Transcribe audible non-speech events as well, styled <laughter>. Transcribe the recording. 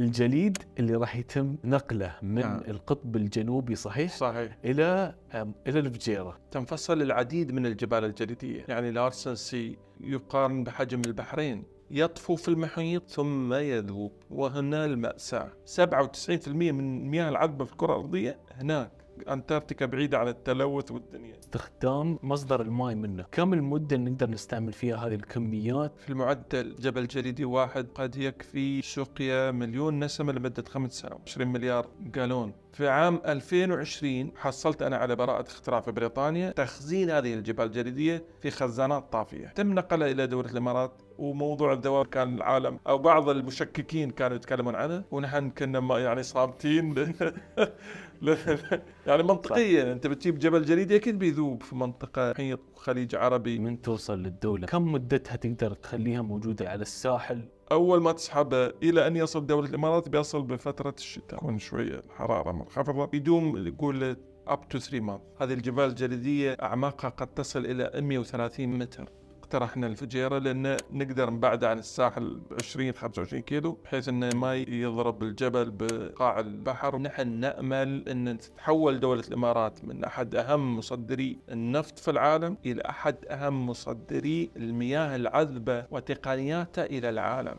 الجليد اللي راح يتم نقله من نعم. القطب الجنوبي صحيح, صحيح. الى الى الفجيره تنفصل العديد من الجبال الجليديه يعني لارسن سي يقارن بحجم البحرين يطفو في المحيط ثم يذوب وهنا المأساة 97% من المياه العذبة في الكرة الأرضية هناك انتاركتيكا بعيده عن التلوث والدنيا استخدام مصدر الماء منه كم المده اللي نقدر نستعمل فيها هذه الكميات في المعدل جبل جليدي واحد قد يكفي سقيا مليون نسمه لمده خمس سنوات 20 مليار جالون في عام 2020 حصلت انا على براءه اختراع في بريطانيا تخزين هذه الجبال الجليديه في خزانات طافيه تم نقلها الى دوله الامارات وموضوع الدوار كان العالم او بعض المشككين كانوا يتكلمون عنه ونحن كنا يعني صامتين <laughs> يعني منطقيا صح. انت بتجيب جبل جليدي اكيد بيذوب في منطقه محيط خليج عربي من توصل للدوله كم مدتها تقدر تخليها موجوده على الساحل اول ما تسحبه الى ان يصل دوله الامارات بيصل بفتره الشتاء تكون شويه الحراره منخفضه يدوم يقول up to 3 months هذه الجبال الجليديه اعماقها قد تصل الى 130 متر اقترحنا الفجيره لان نقدر نبعد عن الساحل 20 25 كيلو بحيث انه ما يضرب الجبل بقاع البحر نحن نامل ان تتحول دوله الامارات من احد اهم مصدري النفط في العالم الى احد اهم مصدري المياه العذبه وتقنياتها الى العالم